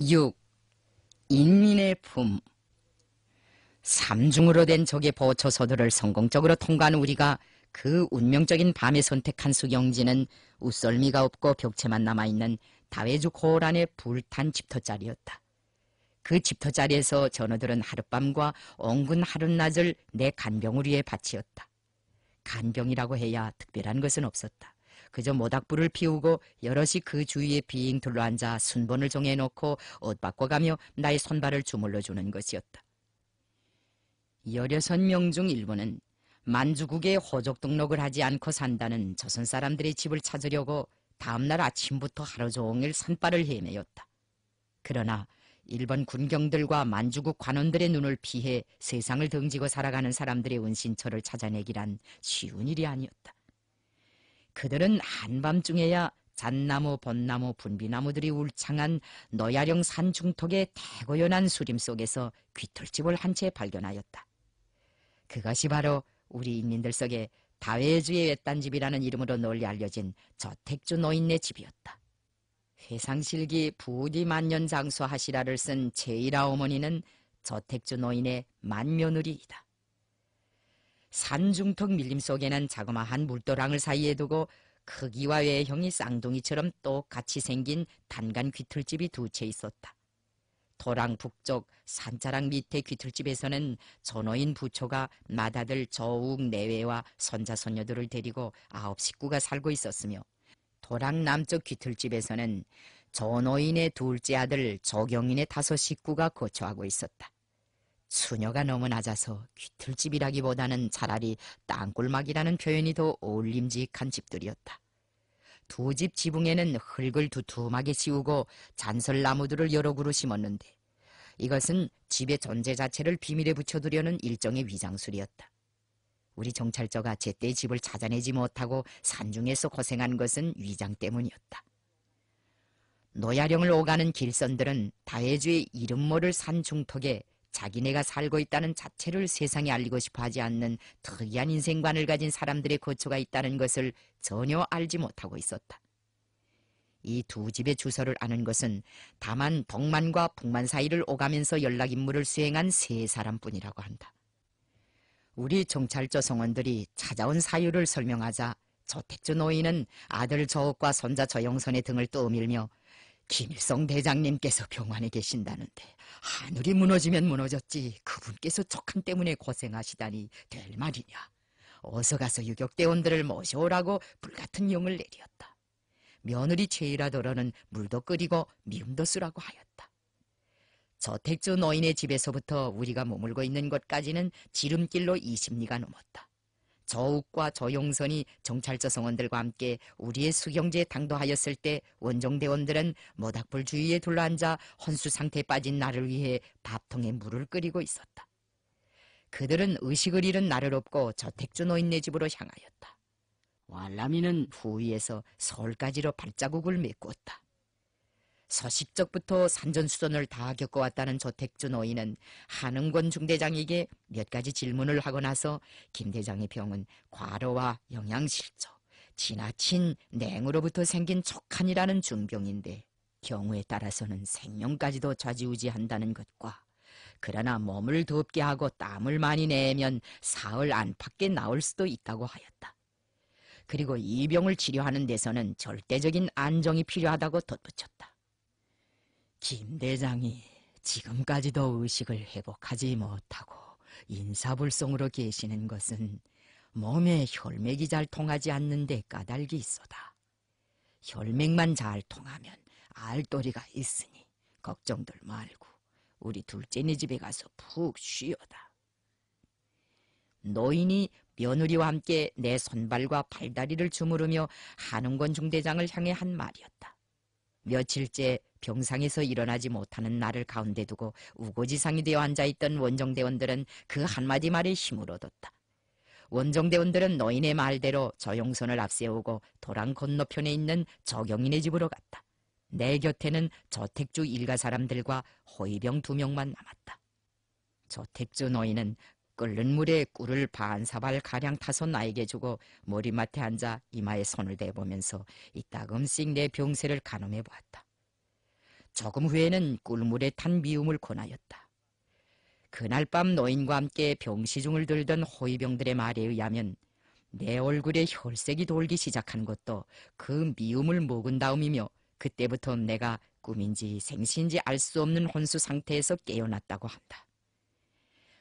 6. 인민의 품 삼중으로 된 적의 보초서들을 성공적으로 통과한 우리가 그 운명적인 밤에 선택한 수경지는 웃썰미가 없고 벽체만 남아있는 다회주 고란의 불탄 집터자리였다. 그 집터자리에서 전우들은 하룻밤과 엉근 하룻낮을 내 간병을 위해 바치었다. 간병이라고 해야 특별한 것은 없었다. 그저 모닥불을 피우고 여럿이 그 주위에 빙 둘러앉아 순번을 정해놓고 옷 바꿔가며 나의 손발을 주물러주는 것이었다. 열여섯 명 중 일부는 만주국에 호족 등록을 하지 않고 산다는 조선 사람들의 집을 찾으려고 다음날 아침부터 하루 종일 산발을 헤매였다 그러나 일본 군경들과 만주국 관원들의 눈을 피해 세상을 등지고 살아가는 사람들의 은신처를 찾아내기란 쉬운 일이 아니었다. 그들은 한밤중에야 잣나무, 벚나무, 분비나무들이 울창한 너야령 산 중턱의 대고연한 수림 속에서 귀털집을 한 채 발견하였다. 그것이 바로 우리 인민들 속에 다외주의 외딴집이라는 이름으로 널리 알려진 저택주 노인네 집이었다. 회상실기 부디 만년 장수하시라를 쓴제이라 어머니는 저택주 노인의 만며느리이다. 산중턱 밀림 속에 는 자그마한 물도랑을 사이에 두고 크기와 외형이 쌍둥이처럼 똑같이 생긴 단간 귀틀집이 두 채 있었다. 도랑 북쪽 산자락 밑에 귀틀집에서는 전어인 부초가 마다들 저욱 내외와 손자손녀들을 데리고 아홉 식구가 살고 있었으며 도랑 남쪽 귀틀집에서는 전어인의 둘째 아들 조경인의 다섯 식구가 거처하고 있었다. 수녀가 너무 낮아서 귀틀집이라기보다는 차라리 땅굴막이라는 표현이 더 어울림직한 집들이었다. 두 집 지붕에는 흙을 두툼하게 씌우고 잔설나무들을 여러 그루 심었는데 이것은 집의 존재 자체를 비밀에 붙여두려는 일종의 위장술이었다. 우리 정찰자가 제때 집을 찾아내지 못하고 산중에서 고생한 것은 위장 때문이었다. 노야령을 오가는 길선들은 다혜주의 이름 모를 산 중턱에 자기네가 살고 있다는 자체를 세상에 알리고 싶어 하지 않는 특이한 인생관을 가진 사람들의 고초가 있다는 것을 전혀 알지 못하고 있었다. 이 두 집의 주소를 아는 것은 다만 동만과 북만 사이를 오가면서 연락 임무를 수행한 세 사람뿐이라고 한다. 우리 정찰저 성원들이 찾아온 사유를 설명하자 저택주 노인은 아들 저옥과 손자 저영선의 등을 떠밀며 김일성 대장님께서 병원에 계신다는데 하늘이 무너지면 무너졌지 그분께서 척한 때문에 고생하시다니 될 말이냐. 어서 가서 유격대원들을 모셔오라고 불같은 용을 내렸다 며느리 최이라도러는 물도 끓이고 미음도 쓰라고 하였다. 저택주 노인의 집에서부터 우리가 머물고 있는 곳까지는 지름길로 20리가 넘었다. 저욱과 저용선이 정찰자 성원들과 함께 우리의 수경제에 당도하였을 때 원정대원들은 모닥불 주위에 둘러앉아 헌수 상태에 빠진 나를 위해 밥통에 물을 끓이고 있었다. 그들은 의식을 잃은 나를 업고 저택주 노인네 집으로 향하였다. 왈라미는 후위에서 서울까지로 발자국을 메꿨다. 서식적부터 산전수전을 다 겪어왔다는 조택주 노인은 한응권 중대장에게 몇 가지 질문을 하고 나서 김 대장의 병은 과로와 영양실조, 지나친 냉으로부터 생긴 촉한이라는 중병인데 경우에 따라서는 생명까지도 좌지우지한다는 것과 그러나 몸을 덥게 하고 땀을 많이 내면 사흘 안팎에 나올 수도 있다고 하였다. 그리고 이 병을 치료하는 데서는 절대적인 안정이 필요하다고 덧붙였다. 김 대장이 지금까지도 의식을 회복하지 못하고 인사불성으로 계시는 것은 몸에 혈맥이 잘 통하지 않는 데 까닭이 있어다. 혈맥만 잘 통하면 알도리가 있으니 걱정들 말고 우리 둘째네 집에 가서 푹 쉬어다. 노인이 며느리와 함께 내 손발과 팔다리를 주무르며 한웅권 중대장을 향해 한 말이었다. 며칠째 병상에서 일어나지 못하는 나를 가운데 두고 우고지상이 되어 앉아있던 원정대원들은 그 한마디 말에 힘을 얻었다. 원정대원들은 노인의 말대로 저용선을 앞세우고 도랑 건너편에 있는 저경인의 집으로 갔다. 내 곁에는 저택주 일가 사람들과 호위병 두 명만 남았다. 저택주 노인은 끓는 물에 꿀을 반 사발 가량 타서 나에게 주고 머리맡에 앉아 이마에 손을 대보면서 이따금씩 내 병세를 가늠해 보았다. 조금 후에는 꿀물에 탄 미움을 권하였다. 그날 밤 노인과 함께 병시중을 들던 호위병들의 말에 의하면 내 얼굴에 혈색이 돌기 시작한 것도 그 미움을 먹은 다음이며 그때부터 내가 꿈인지 생신인지 알 수 없는 혼수 상태에서 깨어났다고 한다.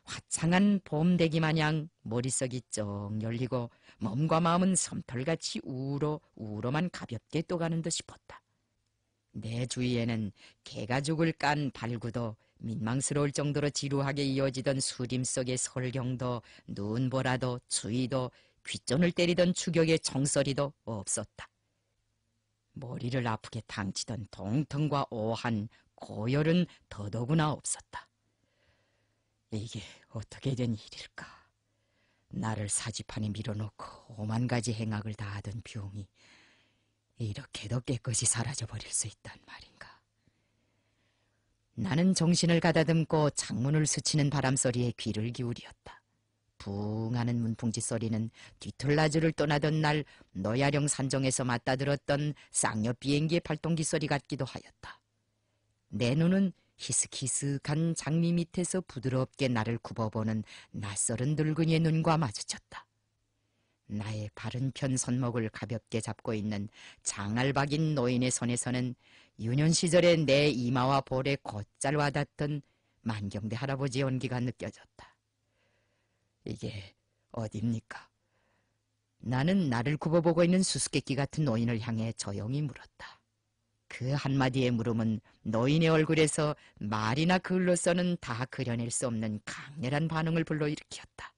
화창한 봄 대기 마냥 머릿속이 쩍 열리고 몸과 마음은 섬털같이 우울로 우울로만 가볍게 떠가는 듯 싶었다. 내 주위에는 개가죽을 깐 발구도 민망스러울 정도로 지루하게 이어지던 수림 속의 설경도 눈보라도 추위도 귀전을 때리던 추격의 정설리도 없었다. 머리를 아프게 당치던 동통과 오한 고열은 더더구나 없었다. 이게 어떻게 된 일일까? 나를 사지판에 밀어놓고 오만 가지 행악을 다하던 병이 이렇게도 깨끗이 사라져버릴 수 있단 말인가. 나는 정신을 가다듬고 창문을 스치는 바람 소리에 귀를 기울였다. 붕하는 문풍지 소리는 뒤틀라주를 떠나던 날 노야령 산정에서 맞다 들었던 쌍여 비행기의 발동기 소리 같기도 하였다. 내 눈은 희스키스한 장미 밑에서 부드럽게 나를 굽어보는 낯설은 늙은이의 눈과 마주쳤다. 나의 바른편 손목을 가볍게 잡고 있는 장알박인 노인의 손에서는 유년 시절에 내 이마와 볼에 곧잘 와닿던 만경대 할아버지의 온기가 느껴졌다. 이게 어딥니까? 나는 나를 굽어보고 있는 수수께끼 같은 노인을 향해 조용히 물었다. 그 한마디의 물음은 노인의 얼굴에서 말이나 글로 써는 다 그려낼 수 없는 강렬한 반응을 불러일으켰다.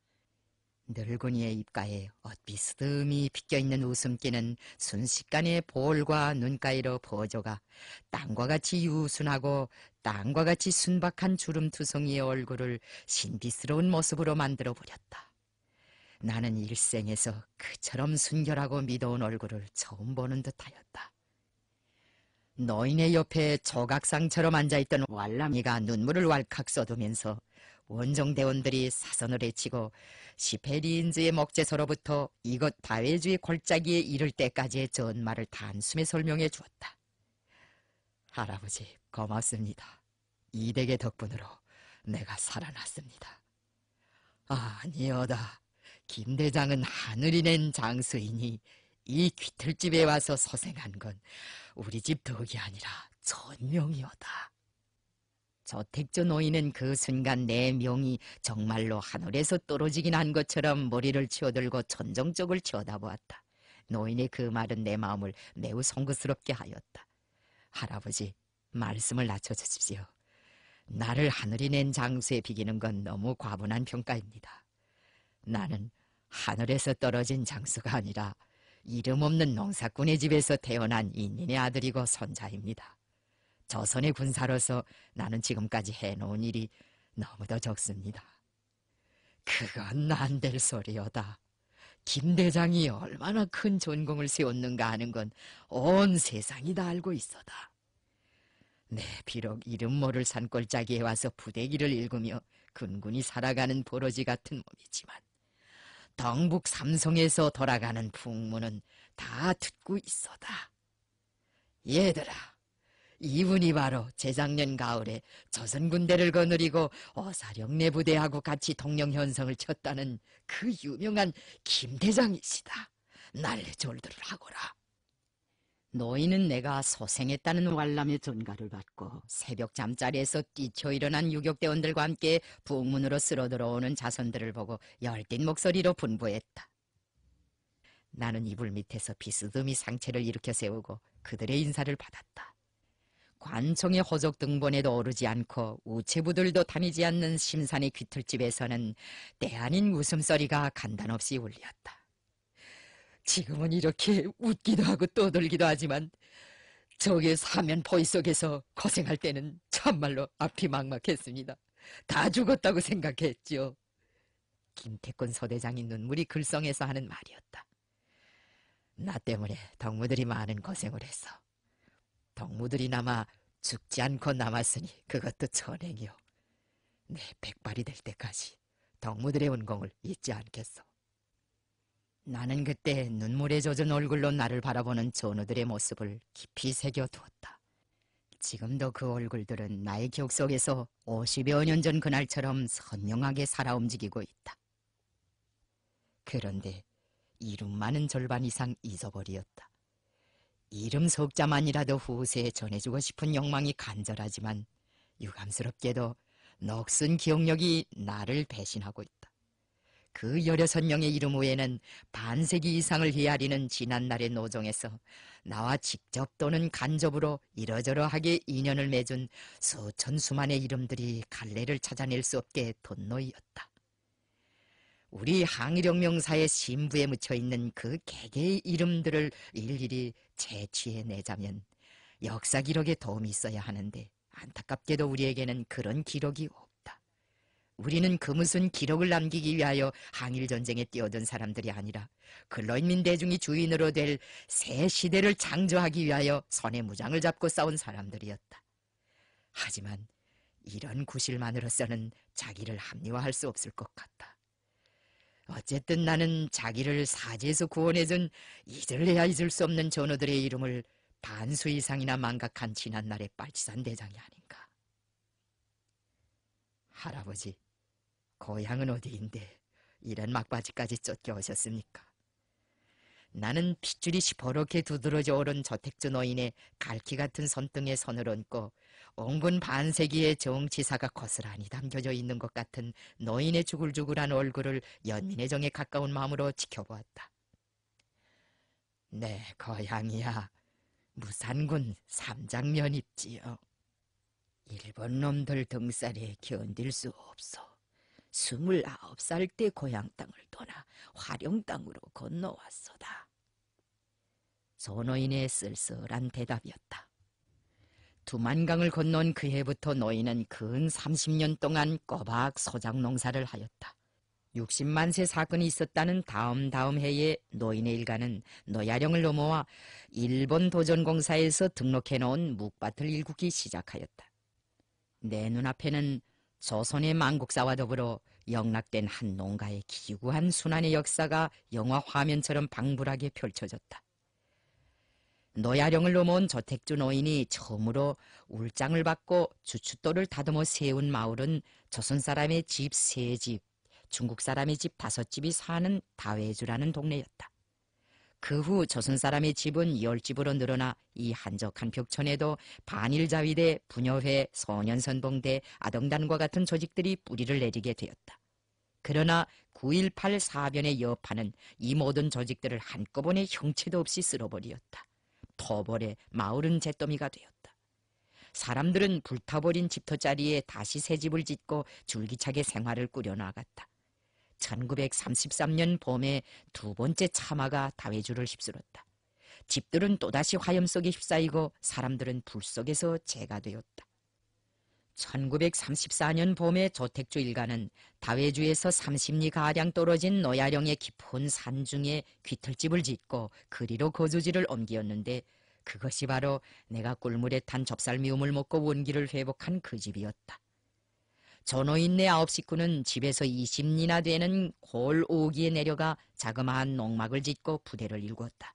늙은이의 입가에 엇비스듬히 비껴있는 웃음기는 순식간에 볼과 눈가위로 퍼져가 땅과 같이 유순하고 땅과 같이 순박한 주름투성이의 얼굴을 신비스러운 모습으로 만들어 버렸다. 나는 일생에서 그처럼 순결하고 미어운 얼굴을 처음 보는 듯하였다. 노인의 옆에 조각상처럼 앉아있던 왈람이가 눈물을 왈칵 쏟으면서 원정대원들이 사선을 해치고 시페리인즈의 목재서로부터이곳 다회주의 골짜기에 이를 때까지의 전말을 단숨에 설명해 주었다. 할아버지 고맙습니다. 이댁의 덕분으로 내가 살아났습니다. 아니어다. 김 대장은 하늘이 낸 장수이니 이 귀틀집에 와서 서생한 건 우리 집 덕이 아니라 전명이었다. 저택조 노인은 그 순간 내 명이 정말로 하늘에서 떨어지긴 한 것처럼 머리를 치어들고 천정 쪽을 쳐다보았다. 노인의 그 말은 내 마음을 매우 송구스럽게 하였다. 할아버지, 말씀을 낮춰주십시오. 나를 하늘이 낸 장수에 비기는 건 너무 과분한 평가입니다. 나는 하늘에서 떨어진 장수가 아니라 이름 없는 농사꾼의 집에서 태어난 인인의 아들이고 손자입니다. 조선의 군사로서 나는 지금까지 해놓은 일이 너무도 적습니다. 그건 안 될 소리여다. 김 대장이 얼마나 큰 전공을 세웠는가 하는 건 온 세상이 다 알고 있어다. 내 네, 비록 이름 모를 산골짜기에 와서 부대기를 읽으며 근군이 살아가는 보러지 같은 몸이지만 덩북 삼성에서 돌아가는 풍문은 다 듣고 있어다. 얘들아, 이분이 바로 재작년 가을에 조선 군대를 거느리고 어사령내 부대하고 같이 동령 현성을 쳤다는 그 유명한 김대장이시다. 날졸들을 하거라. 노인은 내가 소생했다는 왈람의 존가를 받고 새벽 잠자리에서 뛰쳐 일어난 유격대원들과 함께 북문으로 쓸어 들어오는 자손들을 보고 열띤 목소리로 분부했다. 나는 이불 밑에서 비스듬히 상체를 일으켜 세우고 그들의 인사를 받았다. 관청의 허적 등본에도 오르지 않고 우체부들도 다니지 않는 심산의 귀틀집에서는 때 아닌 웃음소리가 간단없이 울렸다. 지금은 이렇게 웃기도 하고 떠들기도 하지만 저게 사면 포이 속에서 고생할 때는 참말로 앞이 막막했습니다. 다 죽었다고 생각했죠 김태권 소대장이 눈물이 글썽해서 하는 말이었다. 나 때문에 덕무들이 많은 고생을 했어. 덕무들이 남아 죽지 않고 남았으니 그것도 천행이요. 내 백발이 될 때까지 덕무들의 운공을 잊지 않겠소. 나는 그때 눈물에 젖은 얼굴로 나를 바라보는 전우들의 모습을 깊이 새겨두었다. 지금도 그 얼굴들은 나의 기억 속에서 50여 년 전 그날처럼 선명하게 살아 움직이고 있다. 그런데 이름 만은 절반 이상 잊어버리었다. 이름 석자만이라도 후세에 전해주고 싶은 욕망이 간절하지만 유감스럽게도 넋은 기억력이 나를 배신하고 있다. 그 열여섯 명의 이름 외에는 반세기 이상을 헤아리는 지난날의 노정에서 나와 직접 또는 간접으로 이러저러하게 인연을 맺은 수천 수만의 이름들이 갈래를 찾아낼 수 없게 돈노이였다. 우리 항일혁명사의 신부에 묻혀있는 그 개개의 이름들을 일일이 재취해 내자면 역사 기록에 도움이 있어야 하는데 안타깝게도 우리에게는 그런 기록이 없다. 우리는 그 무슨 기록을 남기기 위하여 항일전쟁에 뛰어든 사람들이 아니라 근로인민 대중이 주인으로 될 새 시대를 창조하기 위하여 선의 무장을 잡고 싸운 사람들이었다. 하지만 이런 구실만으로서는 자기를 합리화할 수 없을 것 같다. 어쨌든 나는 자기를 사지에서 구원해준 잊을래야 잊을 수 없는 전우들의 이름을 반수 이상이나 망각한 지난날의 빨치산 대장이 아닌가. 할아버지, 고향은 어디인데 이런 막바지까지 쫓겨오셨습니까? 나는 핏줄이 시퍼렇게 두드러져 오른 저택주 노인의 갈퀴 같은 손등에 손을 얹고 엉근 반세기의 정치사가 거스란히 담겨져 있는 것 같은 노인의 주글주글한 얼굴을 연민의 정에 가까운 마음으로 지켜보았다. 내거향이야 네, 무산군 삼장면 입지요. 일본 놈들 등살에 견딜 수 없어. 스물아홉 살 때 고향 땅을 떠나 화룡 땅으로 건너왔소다. 소노인의 쓸쓸한 대답이었다. 두만강을 건넌 그 해부터 너희는 근 30년 동안 꼬박 소작 농사를 하였다. 60만 세 사건이 있었다는 다음 다음 해에 노인의 일가는 노야령을 넘어와 일본 도전공사에서 등록해놓은 묵밭을 일구기 시작하였다. 내 눈앞에는 조선의 망국사와 더불어 영락된 한 농가의 기구한 순환의 역사가 영화 화면처럼 방불하게 펼쳐졌다. 노야령을 넘어온 저택주 노인이 처음으로 울장을 받고 주춧돌을 다듬어 세운 마을은 조선 사람의 집 세 집, 중국 사람의 집 다섯 집이 사는 다회주라는 동네였다. 그 후 조선 사람의 집은 열 집으로 늘어나 이 한적한 벽천에도 반일자위대, 부녀회, 소년선봉대, 아동단과 같은 조직들이 뿌리를 내리게 되었다. 그러나 9.18 사변의 여파는 이 모든 조직들을 한꺼번에 형체도 없이 쓸어버리었다. 터벌에 마을은 잿더미가 되었다. 사람들은 불타버린 집터자리에 다시 새 집을 짓고 줄기차게 생활을 꾸려나갔다. 1933년 봄에 두 번째 차마가 다회주를 휩쓸었다. 집들은 또다시 화염 속에 휩싸이고 사람들은 불 속에서 재가 되었다. 1934년 봄의 조택주 일가는 다회주에서 30리가량 떨어진 노야령의 깊은 산중에 귀털집을 짓고 그리로 거주지를 옮기었는데 그것이 바로 내가 꿀물에 탄 접살 미움을 먹고 원기를 회복한 그 집이었다. 전호인네 아홉 식구는 집에서 20리나 되는 골 오기에 내려가 자그마한 농막을 짓고 부대를 일구었다.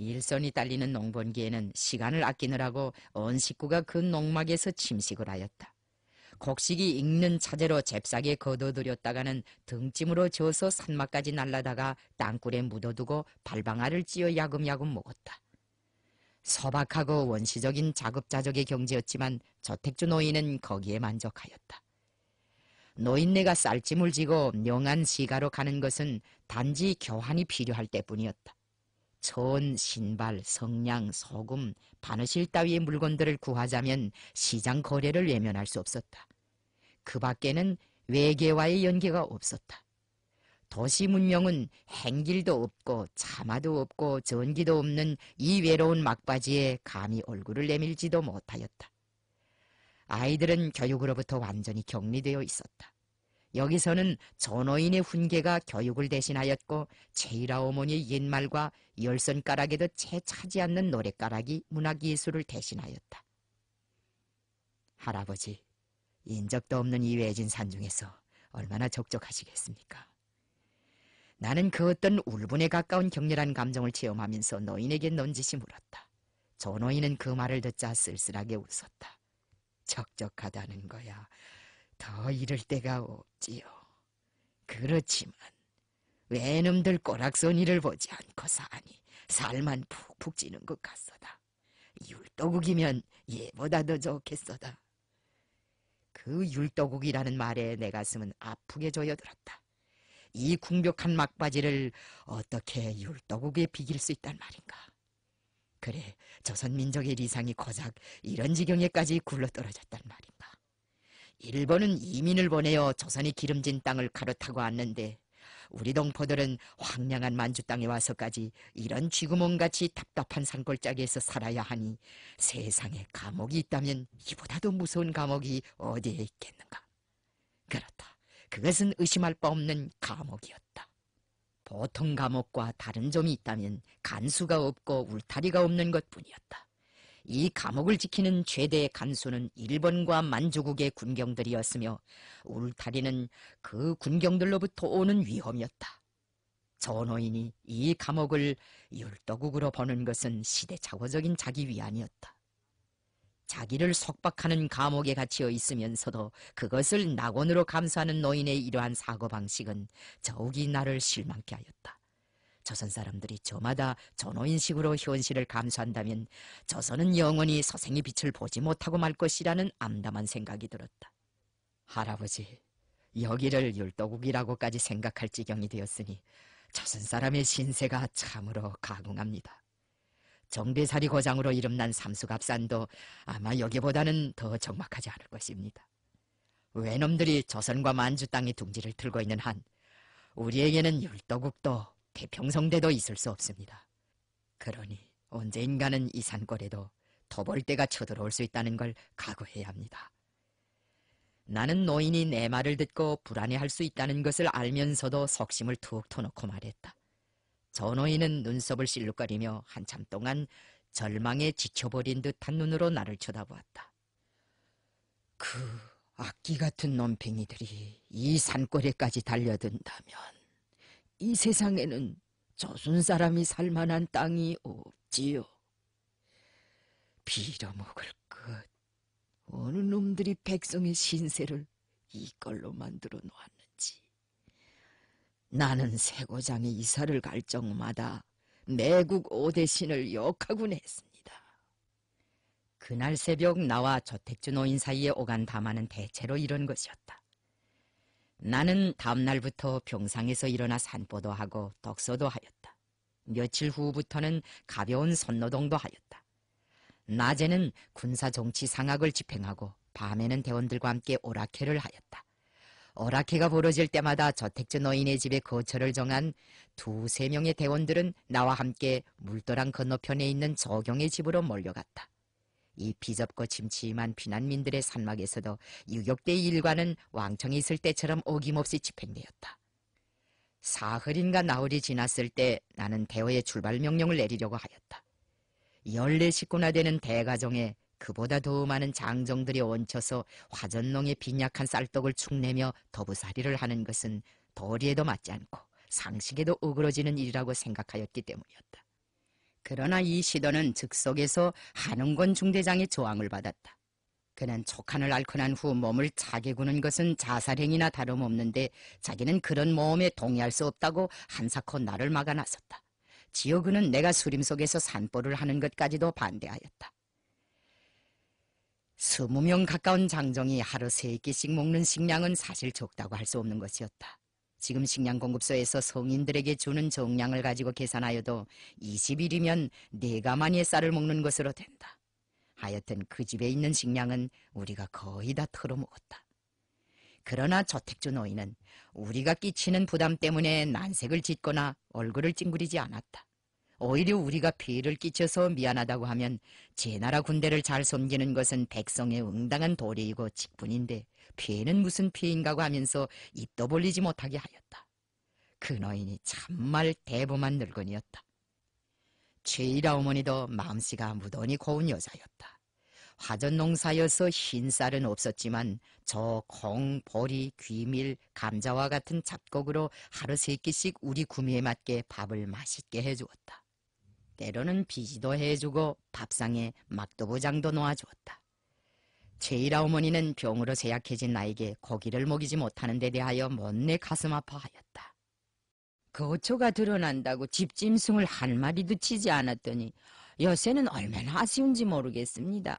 일선이 딸리는 농번기에는 시간을 아끼느라고 온 식구가 그 농막에서 침식을 하였다. 곡식이 익는 차제로 잽싸게 거둬들였다가는 등짐으로 져서 산막까지 날라다가 땅굴에 묻어두고 발방아를 찧어 야금야금 먹었다. 소박하고 원시적인 자급자족의 경제였지만 저택주 노인은 거기에 만족하였다. 노인네가 쌀짐을 지고 명한 시가로 가는 것은 단지 교환이 필요할 때뿐이었다. 전, 신발, 성냥, 소금, 바느실 따위의 물건들을 구하자면 시장 거래를 외면할 수 없었다. 그 밖에는 외계와의 연계가 없었다. 도시 문명은 행길도 없고 차마도 없고 전기도 없는 이 외로운 막바지에 감히 얼굴을 내밀지도 못하였다. 아이들은 교육으로부터 완전히 격리되어 있었다. 여기서는 전어인의 훈계가 교육을 대신하였고 최이라 어머니의 옛말과 열선가락에도 채 차지 않는 노래가락이 문학예술을 대신하였다. 할아버지, 인적도 없는 이 외진 산 중에서 얼마나 적적하시겠습니까? 나는 그 어떤 울분에 가까운 격렬한 감정을 체험하면서 노인에게 넌지시 물었다. 전호인은그 말을 듣자 쓸쓸하게 웃었다. 적적하다는 거야. 더 이럴 때가 없지요. 그렇지만 외놈들 꼬락소니를 보지 않고서 하니 살만 푹푹 찌는 것 같소다. 율도국이면 얘보다 더 좋겠소다. 그 율도국이라는 말에 내 가슴은 아프게 조여들었다. 이 궁벽한 막바지를 어떻게 율도국에 비길 수 있단 말인가. 그래, 조선 민족의 리상이 고작 이런 지경에까지 굴러떨어졌단 말인가. 일본은 이민을 보내어 조선이 기름진 땅을 가로타고 왔는데 우리 동포들은 황량한 만주 땅에 와서까지 이런 쥐구멍같이 답답한 산골짜기에서 살아야 하니 세상에 감옥이 있다면 이보다도 무서운 감옥이 어디에 있겠는가. 그렇다. 그것은 의심할 바 없는 감옥이었다. 보통 감옥과 다른 점이 있다면 간수가 없고 울타리가 없는 것뿐이었다. 이 감옥을 지키는 최대의 간수는 일본과 만주국의 군경들이었으며 울타리는 그 군경들로부터 오는 위험이었다. 전호인이 이 감옥을 율도국으로 보는 것은 시대착오적인 자기 위안이었다. 자기를 속박하는 감옥에 갇혀 있으면서도 그것을 낙원으로 감수하는 노인의 이러한 사고방식은 저욱이 나를 실망케 하였다. 조선 사람들이 저마다 전호인식으로 현실을 감수한다면 조선은 영원히 서생의 빛을 보지 못하고 말 것이라는 암담한 생각이 들었다. 할아버지, 여기를 율도국이라고까지 생각할 지경이 되었으니 조선 사람의 신세가 참으로 가궁합니다. 정비사리 고장으로 이름난 삼수갑산도 아마 여기보다는 더 적막하지 않을 것입니다. 외놈들이 조선과 만주 땅에 둥지를 틀고 있는 한 우리에게는 율도국도 태평성대도 있을 수 없습니다. 그러니 언제인가는 이 산골에도 더벌대가 쳐들어올 수 있다는 걸 각오해야 합니다. 나는 노인이 내 말을 듣고 불안해할 수 있다는 것을 알면서도 석심을 툭 터놓고 말했다. 저 노인은 눈썹을 실룩거리며 한참 동안 절망에 지쳐버린 듯한 눈으로 나를 쳐다보았다. 그 악기 같은 논팽이들이 이 산골에까지 달려든다면 이 세상에는 조선 사람이 살만한 땅이 없지요. 빌어먹을 것. 어느 놈들이 백성의 신세를 이걸로 만들어 놓았는지. 나는 세고장의 이사를 갈 적마다 매국 오대신을 욕하곤 했습니다. 그날 새벽 나와 저택주 노인 사이에 오간 담화는 대체로 이런 것이었다. 나는 다음날부터 병상에서 일어나 산보도 하고 덕서도 하였다. 며칠 후부터는 가벼운 선노동도 하였다. 낮에는 군사 정치 상학을 집행하고 밤에는 대원들과 함께 오라케를 하였다. 오라케가 벌어질 때마다 저택주 노인의 집에 거처를 정한 두세 명의 대원들은 나와 함께 물도랑 건너편에 있는 저경의 집으로 몰려갔다. 이 비접고 침침한 피난민들의 산막에서도 유격대 일과는 왕청이 있을 때처럼 어김없이 집행되었다. 사흘인가 나흘이 지났을 때 나는 대호의 출발 명령을 내리려고 하였다. 열네 식구나 되는 대가정에 그보다 더 많은 장정들이 얹혀서 화전농의 빈약한 쌀떡을 축내며 더부살이를 하는 것은 도리에도 맞지 않고 상식에도 어그러지는 일이라고 생각하였기 때문이었다. 그러나 이 시도는 즉석에서 한웅건 중대장의 조항을 받았다. 그는 촉한을 앓고 난 후 몸을 차게 구는 것은 자살행위나 다름없는데 자기는 그런 모험에 동의할 수 없다고 한사코 나를 막아놨었다. 지역는 내가 수림 속에서 산보를 하는 것까지도 반대하였다. 스무 명 가까운 장정이 하루 세 끼씩 먹는 식량은 사실 적다고 할 수 없는 것이었다. 지금 식량공급소에서 성인들에게 주는 정량을 가지고 계산하여도 20일이면 네가 만의 쌀을 먹는 것으로 된다. 하여튼 그 집에 있는 식량은 우리가 거의 다 털어먹었다. 그러나 저택주 노인은 우리가 끼치는 부담 때문에 난색을 짓거나 얼굴을 찡그리지 않았다. 오히려 우리가 피해를 끼쳐서 미안하다고 하면 제 나라 군대를 잘 섬기는 것은 백성의 응당한 도리이고 직분인데 피해는 무슨 피해인가고 하면서 입도 벌리지 못하게 하였다. 그 노인이 참말 대범한 늙은이었다 최이라 어머니도 마음씨가 무던히 고운 여자였다. 화전농사여서 흰쌀은 없었지만 저 콩, 보리, 귀밀, 감자와 같은 잡곡으로 하루 세 끼씩 우리 구미에 맞게 밥을 맛있게 해주었다. 때로는 비지도 해주고 밥상에 막도부장도 놓아주었다. 제이라 어머니는 병으로 제약해진 나에게 고기를 먹이지 못하는 데 대하여 못내 가슴 아파하였다. 거초가 그 드러난다고 집짐승을 한 마리도 치지 않았더니 여새는 얼마나 아쉬운지 모르겠습니다.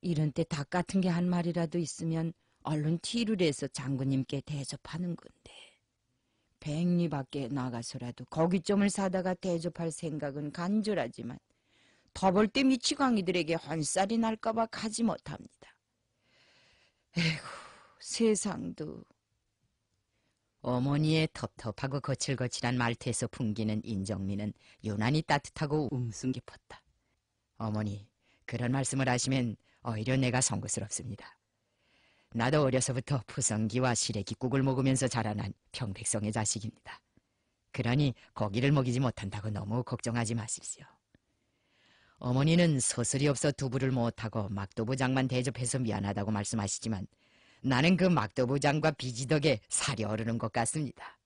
이런 때 닭 같은 게 한 마리라도 있으면 얼른 티를 해서 장군님께 대접하는 건데 백리 밖에 나가서라도 고기점을 사다가 대접할 생각은 간절하지만 더벌때 미치광이들에게 헌살이 날까봐 가지 못합니다. 에휴, 세상도. 어머니의 텁텁하고 거칠거칠한 말투에서 풍기는 인정미는 유난히 따뜻하고 웅숭 깊었다. 어머니, 그런 말씀을 하시면 오히려 내가 성구스럽습니다. 나도 어려서부터 푸성기와 시래기국을 먹으면서 자라난 평백성의 자식입니다. 그러니 고기를 먹이지 못한다고 너무 걱정하지 마십시오. 어머니는 서슬이 없어 두부를 못하고 막도부장만 대접해서 미안하다고 말씀하시지만 나는 그 막도부장과 비지덕에 살이 오르는것 같습니다.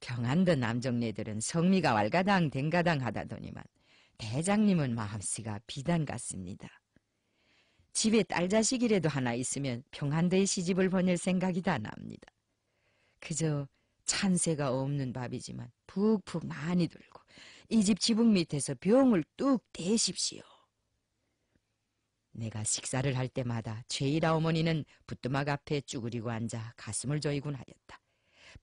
평안도 남정네들은 성미가 왈가당 댕가당 하다더니만 대장님은 마음씨가 비단 같습니다. 집에 딸 자식이라도 하나 있으면 평안도의 시집을 보낼 생각이 다 납니다. 그저 찬새가 없는 밥이지만 푹푹 많이 들고 이집 지붕 밑에서 병을 뚝 대십시오. 내가 식사를 할 때마다 최이라 어머니는 부뚜막 앞에 쭈그리고 앉아 가슴을 조이곤 하였다.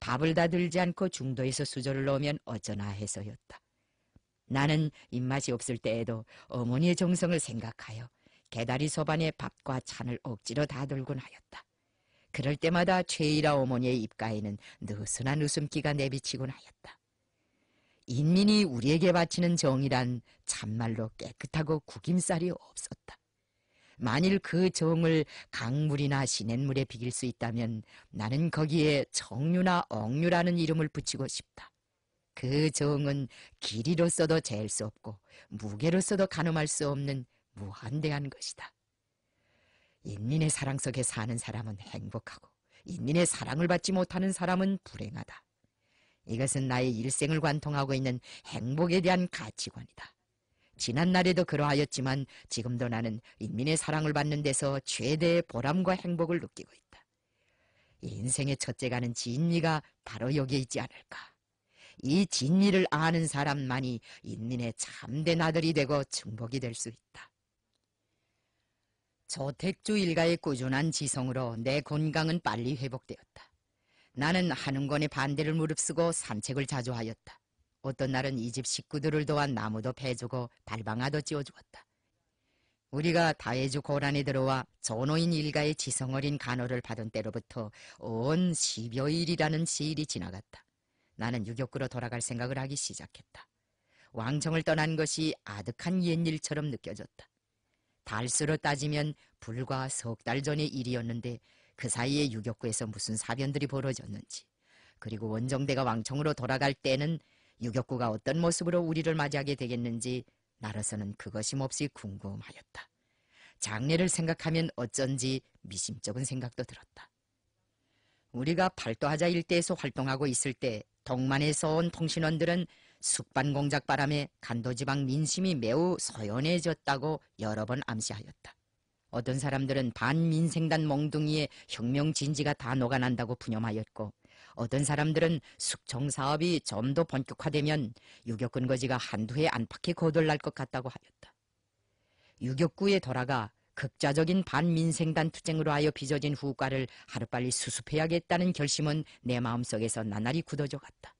밥을 다 들지 않고 중도에서 수저를 넣으면 어쩌나 해서였다. 나는 입맛이 없을 때에도 어머니의 정성을 생각하여 개다리 소반에 밥과 찬을 억지로 다 들곤 하였다. 그럴 때마다 최이라 어머니의 입가에는 느슨한 웃음기가 내비치곤 하였다. 인민이 우리에게 바치는 정이란 참말로 깨끗하고 구김살이 없었다. 만일 그 정을 강물이나 시냇물에 비길 수 있다면 나는 거기에 정류나 억류라는 이름을 붙이고 싶다. 그 정은 길이로써도잴 수 없고 무게로써도 가늠할 수 없는 무한대한 것이다. 인민의 사랑 속에 사는 사람은 행복하고 인민의 사랑을 받지 못하는 사람은 불행하다. 이것은 나의 일생을 관통하고 있는 행복에 대한 가치관이다. 지난 날에도 그러하였지만 지금도 나는 인민의 사랑을 받는 데서 최대의 보람과 행복을 느끼고 있다. 인생의 첫째 가는 진리가 바로 여기에 있지 않을까. 이 진리를 아는 사람만이 인민의 참된 아들이 되고 증복이 될 수 있다. 저택주 일가의 꾸준한 지성으로 내 건강은 빨리 회복되었다. 나는 한은권의 반대를 무릅쓰고 산책을 자주 하였다. 어떤 날은 이 집 식구들을 도한 나무도 베주고 발방아도 찌워주었다. 우리가 다해주 고란에 들어와 전호인 일가의 지성어린 간호를 받은 때로부터 온십여일이라는 시일이 지나갔다. 나는 유격구로 돌아갈 생각을 하기 시작했다. 왕정을 떠난 것이 아득한 옛일처럼 느껴졌다. 달수로 따지면 불과 석 달 전의 일이었는데 그 사이에 유격구에서 무슨 사변들이 벌어졌는지 그리고 원정대가 왕청으로 돌아갈 때는 유격구가 어떤 모습으로 우리를 맞이하게 되겠는지 나로서는 그것임없이 궁금하였다. 장례를 생각하면 어쩐지 미심쩍은 생각도 들었다. 우리가 팔도하자 일대에서 활동하고 있을 때 동만에서 온 통신원들은 숙반 공작 바람에 간도지방 민심이 매우 소연해졌다고 여러 번 암시하였다. 어떤 사람들은 반민생단 멍둥이에 혁명 진지가 다 녹아난다고 분염하였고 어떤 사람들은 숙청 사업이 좀 더 본격화되면 유격근거지가 한두 해 안팎에 거덜날 것 같다고 하였다. 유격구에 돌아가 극자적인 반민생단 투쟁으로 하여 빚어진 후과를 하루빨리 수습해야겠다는 결심은 내 마음속에서 나날이 굳어져 갔다.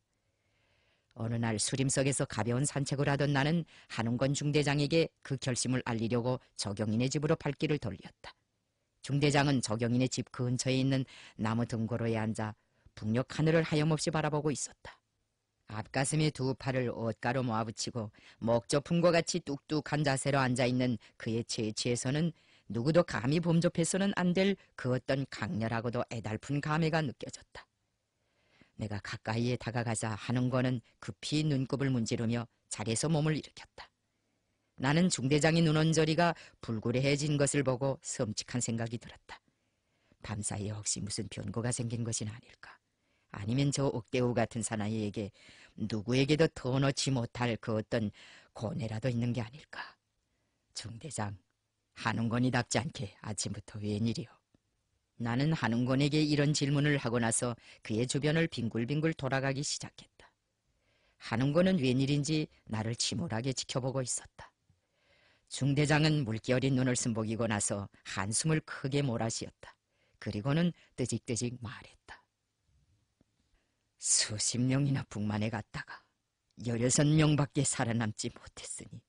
어느 날 수림석에서 가벼운 산책을 하던 나는 한웅건 중대장에게 그 결심을 알리려고 저경인의 집으로 발길을 돌렸다. 중대장은 저경인의 집 근처에 있는 나무 등고로에 앉아 북녘 하늘을 하염없이 바라보고 있었다. 앞가슴에 두 팔을 옷가로 모아붙이고 목조품과 같이 뚝뚝한 자세로 앉아있는 그의 채취에서는 누구도 감히 범접해서는 안 될 그 어떤 강렬하고도 애달픈 감회가 느껴졌다. 내가 가까이에 다가가자 하는 거는 급히 눈곱을 문지르며 자리에서 몸을 일으켰다. 나는 중대장인 눈원저리가 불구레해진 것을 보고 섬찟한 생각이 들었다. 밤사이에 혹시 무슨 변고가 생긴 것이 아닐까? 아니면 저 옥대우 같은 사나이에게 누구에게도 터넣지 못할 그 어떤 고뇌라도 있는 게 아닐까? 중대장, 하는건이답지 않게 아침부터 웬일이오? 나는 한웅건에게 이런 질문을 하고 나서 그의 주변을 빙글빙글 돌아가기 시작했다. 한웅건은 웬일인지 나를 침울하게 지켜보고 있었다. 중대장은 물결어 눈을 숨복이고 나서 한숨을 크게 몰아쉬었다. 그리고는 뜨직뜨직 말했다. 수십 명이나 북만에 갔다가 열여섯 명밖에 살아남지 못했으니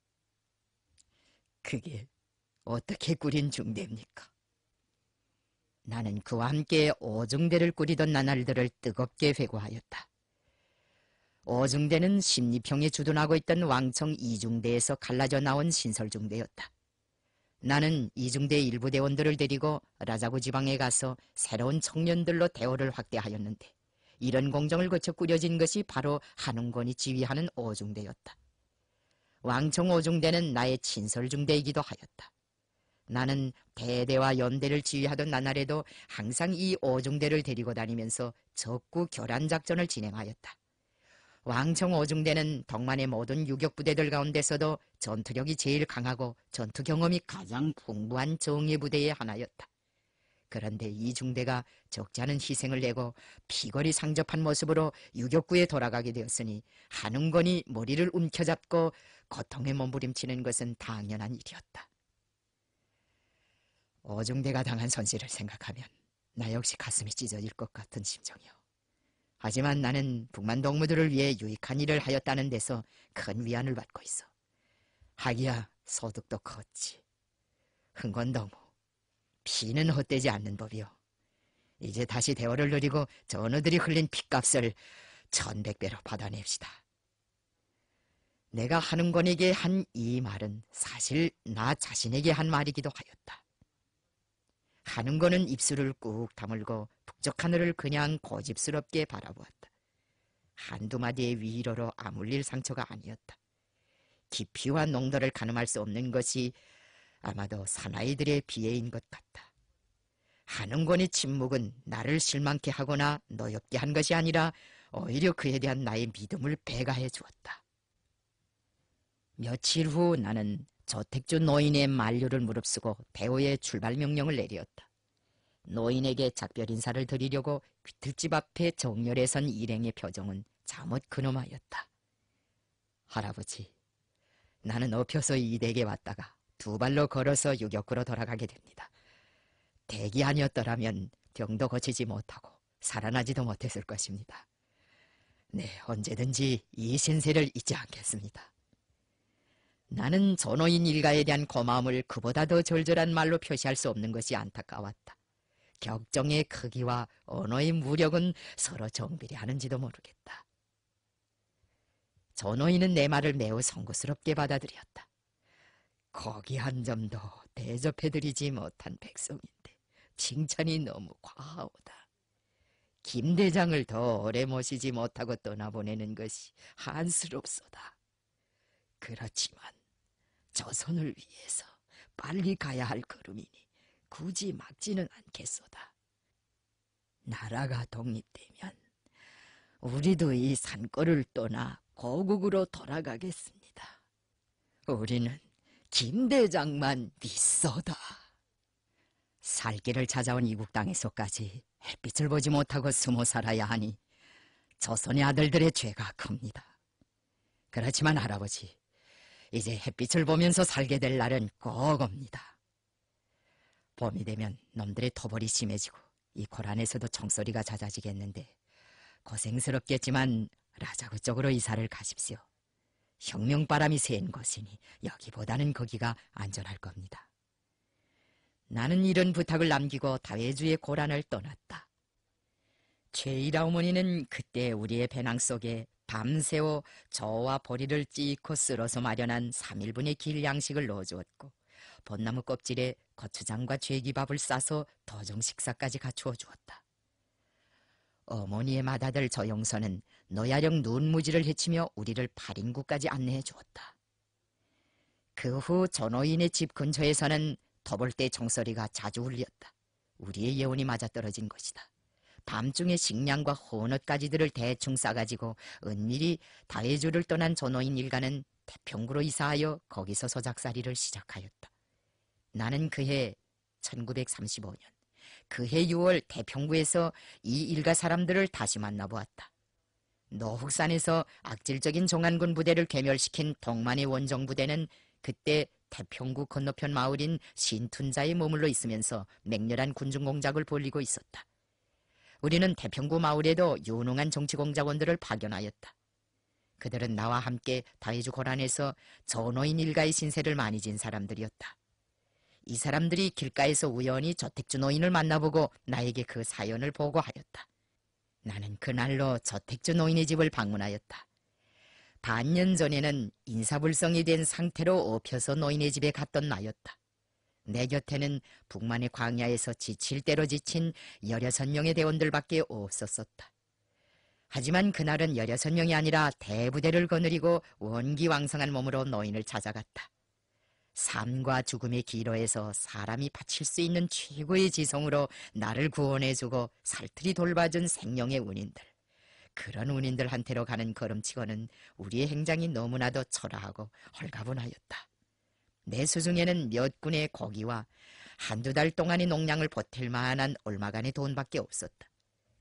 그게 어떻게 꾸린 중대입니까? 나는 그와 함께 오중대를 꾸리던 나날들을 뜨겁게 회고하였다. 오중대는 심리평에 주둔하고 있던 왕청 이중대에서 갈라져 나온 신설중대였다. 나는 이중대 일부 대원들을 데리고 라자구 지방에 가서 새로운 청년들로 대오를 확대하였는데 이런 공정을 거쳐 꾸려진 것이 바로 한웅권이 지휘하는 오중대였다. 왕청 오중대는 나의 친설중대이기도 하였다. 나는 대대와 연대를 지휘하던 나날에도 항상 이 오중대를 데리고 다니면서 적구 결란 작전을 진행하였다. 왕청 오중대는 덕만의 모든 유격부대들 가운데서도 전투력이 제일 강하고 전투 경험이 가장 풍부한 정예부대의 하나였다. 그런데 이 중대가 적지 않은 희생을 내고 피골이 상접한 모습으로 유격구에 돌아가게 되었으니 한웅건이 머리를 움켜잡고 고통에 몸부림치는 것은 당연한 일이었다. 어중대가 당한 선실을 생각하면 나 역시 가슴이 찢어질 것 같은 심정이요. 하지만 나는 북만 동무들을 위해 유익한 일을 하였다는 데서 큰 위안을 받고 있어. 하기야 소득도 컸지. 흥건 너무. 피는 헛되지 않는 법이요. 이제 다시 대화를 누리고 전우들이 흘린 피값을 천백배로 받아냅시다. 내가 하는 권에게 한 이 말은 사실 나 자신에게 한 말이기도 하였다. 가는 거는 입술을 꾹 다물고 북쪽 하늘을 그냥 고집스럽게 바라보았다. 한두 마디의 위로로 아물릴 상처가 아니었다. 깊이와 농도를 가늠할 수 없는 것이 아마도 사나이들의 비애인 것 같다. 한은권의 침묵은 나를 실망케 하거나 너엽게 한 것이 아니라 오히려 그에 대한 나의 믿음을 배가해 주었다. 며칠 후 나는 저택주 노인의 만류를 무릅쓰고 대호의 출발 명령을 내리었다. 노인에게 작별 인사를 드리려고 귀특집 앞에 정렬에선 일행의 표정은 잠못 그놈하였다 할아버지, 나는 업혀서 이 댁에 왔다가 두 발로 걸어서 유격으로 돌아가게 됩니다. 대기 아니었더라면 병도 거치지 못하고 살아나지도 못했을 것입니다. 네, 언제든지 이 신세를 잊지 않겠습니다. 나는 전호인 일가에 대한 고마움을 그보다 더 절절한 말로 표시할 수 없는 것이 안타까웠다. 격정의 크기와 언어의 무력은 서로 정비례하는지도 모르겠다. 전호인은 내 말을 매우 성구스럽게 받아들였다. 거기 한 점도 대접해드리지 못한 백성인데 칭찬이 너무 과하오다. 김 대장을 더 오래 모시지 못하고 떠나보내는 것이 한스럽소다. 그렇지만 조선을 위해서 빨리 가야 할 걸음이니 굳이 막지는 않겠소다. 나라가 독립되면 우리도 이 산골을 떠나 고국으로 돌아가겠습니다. 우리는 김대장만 믿소다. 살길을 찾아온 이국 땅에서까지 햇빛을 보지 못하고 숨어 살아야 하니 조선의 아들들의 죄가 큽니다. 그렇지만 할아버지, 이제 햇빛을 보면서 살게 될 날은 꼭 옵니다. 봄이 되면 놈들의 토벌이 심해지고 이 고란에서도 청소리가 잦아지겠는데 고생스럽겠지만 라자구 쪽으로 이사를 가십시오. 혁명바람이 센 곳이니 여기보다는 거기가 안전할 겁니다. 나는 이런 부탁을 남기고 다회주의 고란을 떠났다. 최일아 어머니는 그때 우리의 배낭 속에 밤새워 저와 보리를 찌고 쓸어서 마련한 3일분의 길 양식을 넣어주었고 벚나무 껍질에 거추장과 죄기밥을 싸서 더종 식사까지 갖추어 주었다. 어머니의 맏아들 저용선은노야령 눈무지를 헤치며 우리를 파린구까지 안내해 주었다. 그 후 전호인의 집 근처에서는 더볼 때 종소리가 자주 울렸다. 우리의 예언이 맞아떨어진 것이다. 밤중에 식량과 헌옷까지들을 대충 싸가지고 은밀히 다해주를 떠난 전호인 일가는 태평구로 이사하여 거기서 서작살이를 시작하였다. 나는 그해 1935년 그해 6월 태평구에서 이 일가 사람들을 다시 만나보았다. 노흑산에서 악질적인 정안군 부대를 괴멸시킨 동만의 원정 부대는 그때 태평구 건너편 마을인 신툰자에 머물러 있으면서 맹렬한 군중 공작을 벌리고 있었다. 우리는 태평구 마을에도 유능한 정치공작원들을 파견하였다. 그들은 나와 함께 다이주 고란에서 전호인 일가의 신세를 많이 진 사람들이었다. 이 사람들이 길가에서 우연히 저택주 노인을 만나보고 나에게 그 사연을 보고하였다. 나는 그날로 저택주 노인의 집을 방문하였다. 반년 전에는 인사불성이 된 상태로 업혀서 노인의 집에 갔던 나였다. 내 곁에는 북만의 광야에서 지칠 대로 지친 열여섯 명의 대원들밖에 없었었다. 하지만 그날은 열여섯 명이 아니라 대부대를 거느리고 원기왕성한 몸으로 노인을 찾아갔다. 삶과 죽음의 기로에서 사람이 바칠 수 있는 최고의 지성으로 나를 구원해주고 살뜰히 돌봐준 생명의 운인들. 그런 운인들한테로 가는 걸음치고는 우리의 행장이 너무나도 초라하고 헐가분하였다. 내 스승에는 몇 군의 거기와 한두 달 동안의 농량을 보탤 만한 얼마간의 돈밖에 없었다.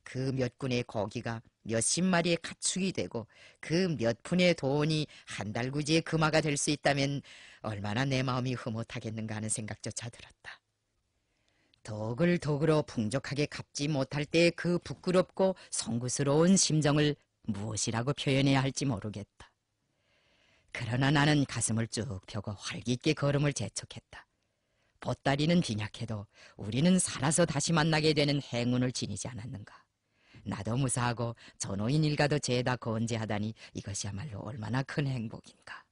그 몇 군의 거기가 몇십 마리의 가축이 되고 그 몇 푼의 돈이 한 달구지의 금화가 될 수 있다면 얼마나 내 마음이 흐뭇하겠는가 하는 생각조차 들었다. 덕을 덕으로 풍족하게 갚지 못할 때의 그 부끄럽고 성구스러운 심정을 무엇이라고 표현해야 할지 모르겠다. 그러나 나는 가슴을 쭉 펴고 활기 있게 걸음을 재촉했다. 보따리는 빈약해도 우리는 살아서 다시 만나게 되는 행운을 지니지 않았는가. 나도 무사하고 전호인 일가도 죄다 건재하다니 이것이야말로 얼마나 큰 행복인가.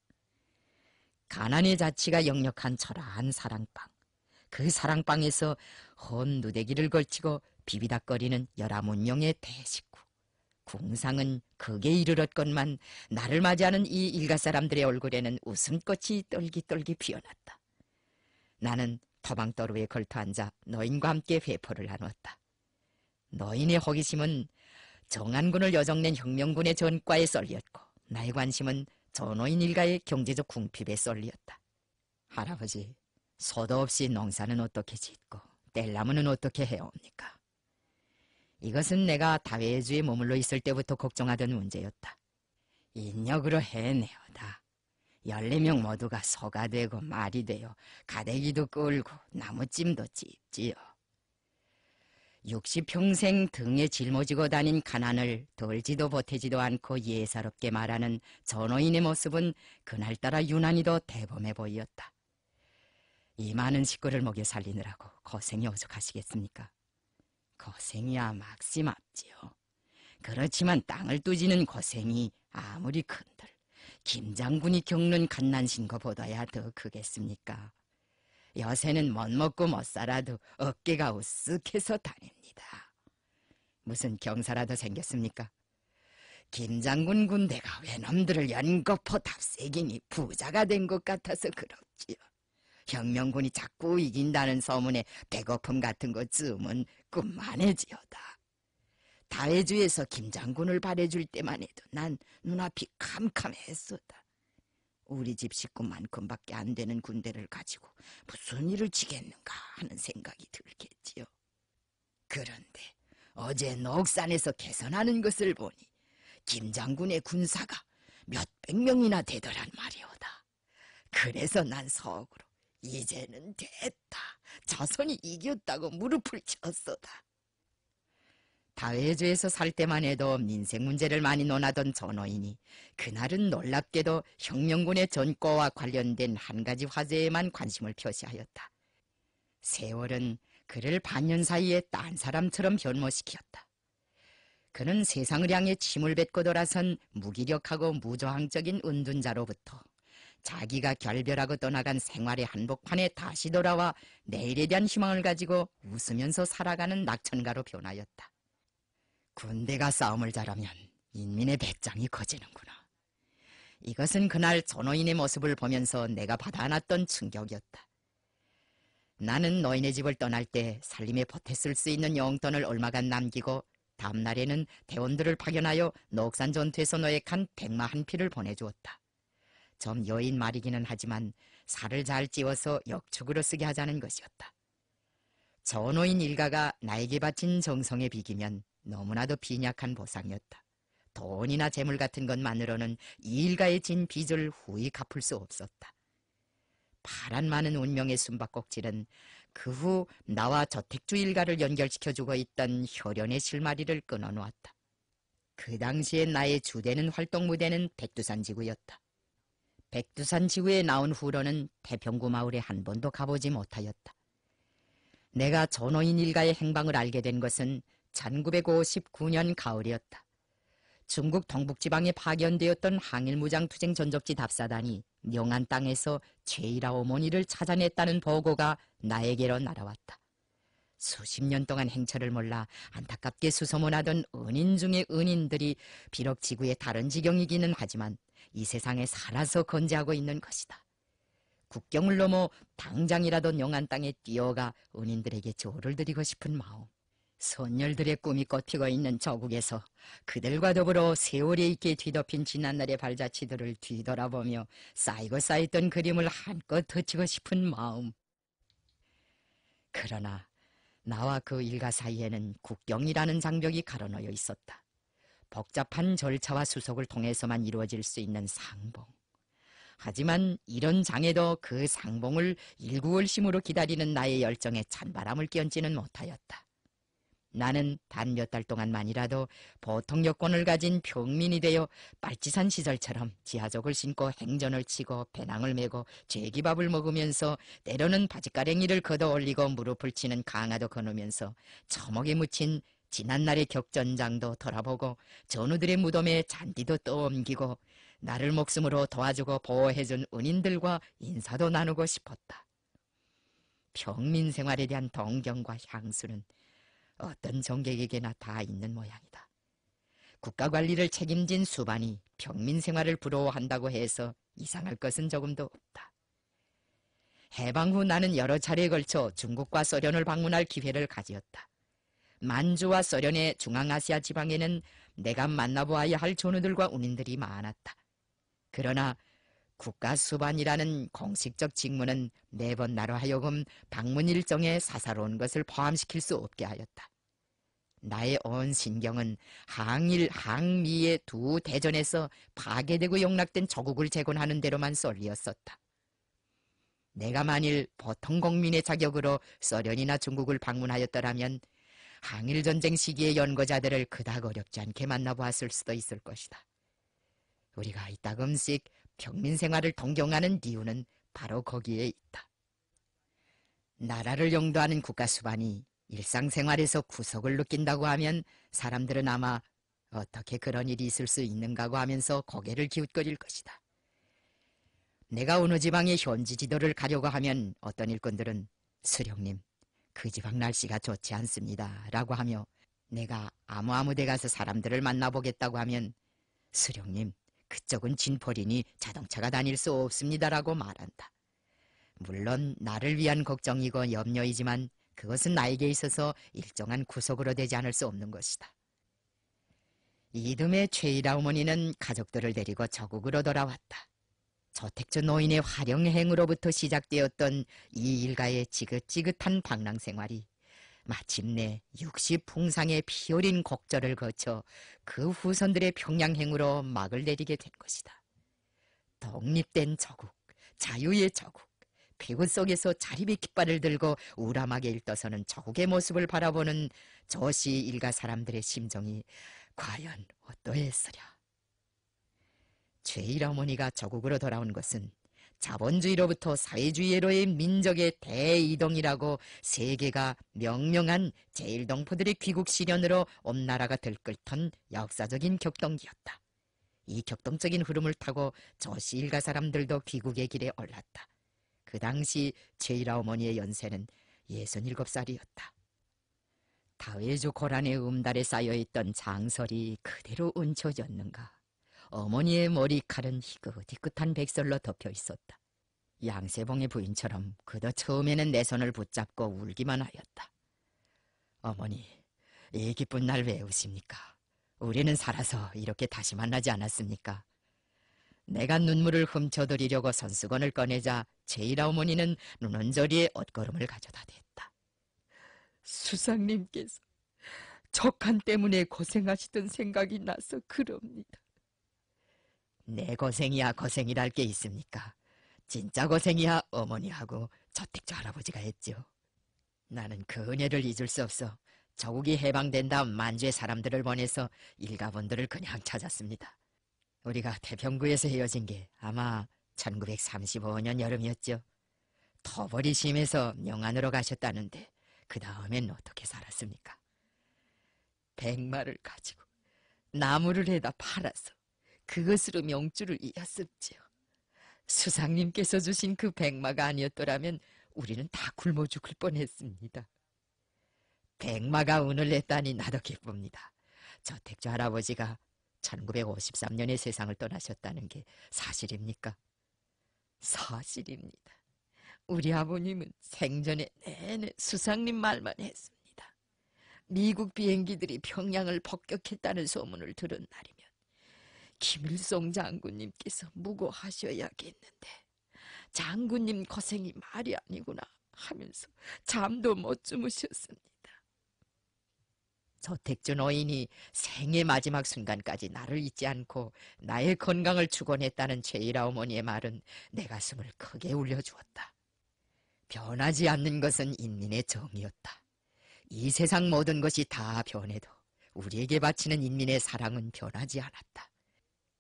가난의 자취가 역력한 철한 아 사랑방. 그 사랑방에서 헌 누대기를 걸치고 비비닥거리는 열아문용의 대식구. 궁상은 극에 이르렀건만 나를 맞이하는 이 일가 사람들의 얼굴에는 웃음꽃이 똘기똘기 피어났다. 나는 토방떠루에 걸터앉아 너인과 함께 회포를 나누었다. 너인의 호기심은 정안군을 여정낸 혁명군의 전과에 쏠렸고 나의 관심은 전호인 일가의 경제적 궁핍에 쏠렸다. 할아버지, 소도 없이 농사는 어떻게 짓고 땔나무는 어떻게 해옵니까? 이것은 내가 다회주에 머물러 있을 때부터 걱정하던 문제였다. 인력으로 해내어다. 14명 모두가 소가 되고 말이 되어 가대기도 끌고 나무찜도 찢지요. 60평생 등에 짊어지고 다닌 가난을 덜지도 보태지도 않고 예사롭게 말하는 전호인의 모습은 그날따라 유난히 도 대범해 보였다이 많은 식구를 먹여 살리느라고 고생이 오죽하시겠습니까? 고생이야 막심합지요. 그렇지만 땅을 뚜지는 고생이 아무리 큰들 김 장군이 겪는 갓난신 고보다야더 크겠습니까? 여새는못 먹고 못 살아도 어깨가 우쓱해서 다닙니다. 무슨 경사라도 생겼습니까? 김 장군 군대가 왜놈들을 연거포 답세기니 부자가 된 것 같아서 그렇지요. 혁명군이 자꾸 이긴다는 소문에 배고픔 같은 것쯤은 꿈만해지어다. 다해주에서 김장군을 바래줄 때만 해도 난 눈앞이 캄캄했었다. 우리 집 식구만큼밖에 안 되는 군대를 가지고 무슨 일을 지겠는가 하는 생각이 들겠지요. 그런데 어제 녹산에서 개선하는 것을 보니 김장군의 군사가 몇 백 명이나 되더란 말이오다. 그래서 난 속으로 이제는 됐다. 자손이 이겼다고 무릎을 쳤소다 다회주에서 살 때만 해도 민생 문제를 많이 논하던 전호인이 그날은 놀랍게도 혁명군의 전과와 관련된 한 가지 화제에만 관심을 표시하였다. 세월은 그를 반년 사이에 딴 사람처럼 변모시키었다. 그는 세상을 향해 침을 뱉고 돌아선 무기력하고 무조항적인 은둔자로부터 자기가 결별하고 떠나간 생활의 한복판에 다시 돌아와 내일에 대한 희망을 가지고 웃으면서 살아가는 낙천가로 변하였다. 군대가 싸움을 잘하면 인민의 배짱이 커지는구나. 이것은 그날 전호인의 모습을 보면서 내가 받아안았던 충격이었다. 나는 너희네 집을 떠날 때 살림에 보태 쓸수 있는 영돈을 얼마간 남기고 다음날에는 대원들을 파견하여 녹산 전투에서 너획한 백마 한 피를 보내주었다. 점 여인 말이기는 하지만 살을 잘 찌워서 역축으로 쓰게 하자는 것이었다. 전호인 일가가 나에게 바친 정성에 비기면 너무나도 빈약한 보상이었다. 돈이나 재물 같은 것만으로는 이일가의진 빚을 후히 갚을 수 없었다. 파란 많은 운명의 숨바꼭질은 그 후 나와 저택주 일가를 연결시켜주고 있던 혈연의 실마리를 끊어놓았다. 그 당시에 나의 주되는 활동 무대는 백두산 지구였다. 백두산 지구에 나온 후로는 태평구 마을에 한 번도 가보지 못하였다. 내가 전호인 일가의 행방을 알게 된 것은 1959년 가을이었다. 중국 동북지방에 파견되었던 항일무장투쟁 전적지 답사단이 명안 땅에서 최일아 어머니를 찾아냈다는 보고가 나에게로 날아왔다. 수십 년 동안 행처를 몰라 안타깝게 수소문하던 은인 중의 은인들이 비록 지구의 다른 지경이기는 하지만 이 세상에 살아서 건재하고 있는 것이다. 국경을 넘어 당장이라도 영안 땅에 뛰어가 은인들에게 조를 드리고 싶은 마음. 선열들의 꿈이 꽃피고 있는 저국에서 그들과 더불어 세월에 있게 뒤덮인 지난날의 발자취들을 뒤돌아보며 쌓이고 쌓였던 그림을 한껏 터치고 싶은 마음. 그러나 나와 그 일가 사이에는 국경이라는 장벽이 가로놓여 있었다. 복잡한 절차와 수속을 통해서만 이루어질 수 있는 상봉. 하지만 이런 장에도 그 상봉을 일구월심으로 기다리는 나의 열정에 찬바람을 끼얹지는 못하였다. 나는 단 몇 달 동안만이라도 보통 여권을 가진 평민이 되어 빨치산 시절처럼 지하족을 신고 행전을 치고 배낭을 메고 제기밥을 먹으면서 때로는 바지가랭이를 걷어 올리고 무릎을 치는 강화도 거누면서 처먹에 묻힌 지난날의 격전장도 돌아보고 전우들의 무덤에 잔디도 떠옮기고 나를 목숨으로 도와주고 보호해준 은인들과 인사도 나누고 싶었다. 평민 생활에 대한 동경과 향수는 어떤 정객에게나 다 있는 모양이다. 국가관리를 책임진 수반이 평민 생활을 부러워한다고 해서 이상할 것은 조금도 없다. 해방 후 나는 여러 차례에 걸쳐 중국과 소련을 방문할 기회를 가지었다. 만주와 소련의 중앙아시아 지방에는 내가 만나보아야 할 존우들과 운인들이 많았다. 그러나 국가수반이라는 공식적 직무는 매번 나로 하여금 방문 일정에 사사로운 것을 포함시킬 수 없게 하였다. 나의 온 신경은 항일, 항미의 두 대전에서 파괴되고 용락된 조국을 재건하는 대로만 쏠리었었다. 내가 만일 보통 국민의 자격으로 소련이나 중국을 방문하였더라면 항일전쟁 시기의 연거자들을 그닥 어렵지 않게 만나보았을 수도 있을 것이다. 우리가 이따금씩 평민 생활을 동경하는 이유는 바로 거기에 있다. 나라를 영도하는 국가수반이 일상생활에서 구속을 느낀다고 하면 사람들은 아마 어떻게 그런 일이 있을 수 있는가고 하면서 고개를 기웃거릴 것이다. 내가 어느 지방의 현지 지도를 가려고 하면 어떤 일꾼들은 수령님, 그 지방 날씨가 좋지 않습니다. 라고 하며 내가 아무아무데 가서 사람들을 만나보겠다고 하면 수령님, 그쪽은 진펄리니 자동차가 다닐 수 없습니다라고 말한다. 물론 나를 위한 걱정이고 염려이지만 그것은 나에게 있어서 일정한 구속으로 되지 않을 수 없는 것이다. 이듬해 최일아 어머니는 가족들을 데리고 저국으로 돌아왔다. 저택주 노인의 활용행으로부터 시작되었던 이 일가의 지긋지긋한 방랑 생활이 마침내 육십풍상의 피어린 곡절을 거쳐 그 후손들의 평양행으로 막을 내리게 된 것이다. 독립된 저국, 자유의 저국, 피군 속에서 자립의 깃발을 들고 우람하게 일떠서는 저국의 모습을 바라보는 저시 일가 사람들의 심정이 과연 어떠했으랴. 죄일 어머니가 저국으로 돌아온 것은 자본주의로부터 사회주의로의 민족의 대이동이라고 세계가 명명한 제일동포들의 귀국 시련으로 온 나라가 들끓던 역사적인 격동기였다. 이 격동적인 흐름을 타고 저시 일가 사람들도 귀국의 길에 올랐다. 그 당시 제일아 어머니의 연세는 67살이었다. 다외주 고란의 음달에 쌓여있던 장설이 그대로 얹혀졌는가 어머니의 머리칼은 희끗희끗한 백설로 덮여 있었다. 양세봉의 부인처럼 그도 처음에는 내 손을 붙잡고 울기만 하였다. 어머니, 이 기쁜 날 왜 우십니까? 우리는 살아서 이렇게 다시 만나지 않았습니까? 내가 눈물을 훔쳐드리려고 선수건을 꺼내자 제이라 어머니는 눈언저리에 옷걸음을 가져다 댔다. 수상님께서 적한 때문에 고생하시던 생각이 나서 그럽니다. 내 고생이야 고생이랄 게 있습니까? 진짜 고생이야 어머니하고 저택조 할아버지가 했죠 나는 그 은혜를 잊을 수 없어 저국이 해방된 다음 만주의 사람들을 보내서 일가분들을 그냥 찾았습니다. 우리가 태평구에서 헤어진 게 아마 1935년 여름이었죠. 터벌이 심해서 영안으로 가셨다는데 그 다음엔 어떻게 살았습니까? 백마를 가지고 나무를 해다 팔아서 그것으로 명주를 이었었지요 수상님께서 주신 그 백마가 아니었더라면 우리는 다 굶어 죽을 뻔했습니다. 백마가 운을 냈다니 나도 기쁩니다. 저택주 할아버지가 1953년에 세상을 떠나셨다는 게 사실입니까? 사실입니다. 우리 아버님은 생전에 내내 수상님 말만 했습니다. 미국 비행기들이 평양을 폭격했다는 소문을 들은 날입니다. 김일성 장군님께서 무고하셔야겠는데 장군님 고생이 말이 아니구나 하면서 잠도 못 주무셨습니다. 저택준 어인이 생애 마지막 순간까지 나를 잊지 않고 나의 건강을 주권했다는 최일아 어머니의 말은 내 가슴을 크게 울려주었다. 변하지 않는 것은 인민의 정이었다. 이 세상 모든 것이 다 변해도 우리에게 바치는 인민의 사랑은 변하지 않았다.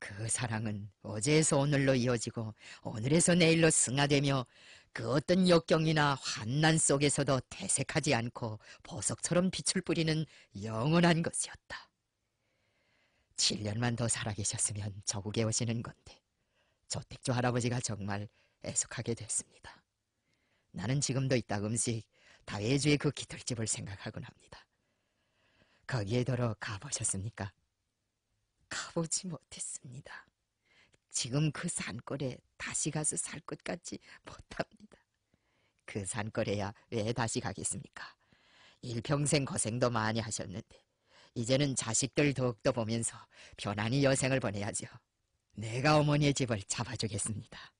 그 사랑은 어제에서 오늘로 이어지고 오늘에서 내일로 승화되며 그 어떤 역경이나 환난 속에서도 퇴색하지 않고 보석처럼 빛을 뿌리는 영원한 것이었다. 7년만 더 살아계셨으면 저국에 오시는 건데 조택조 할아버지가 정말 애석하게 됐습니다. 나는 지금도 이따 금씩다혜주의그 깃털집을 생각하곤 합니다. 거기에 더러 가보셨습니까? 가보지 못했습니다. 지금 그 산골에 다시 가서 살 것 같지 못합니다. 그 산골에야 왜 다시 가겠습니까? 일평생 고생도 많이 하셨는데 이제는 자식들 더욱더 보면서 편안히 여생을 보내야죠. 내가 어머니의 집을 잡아주겠습니다.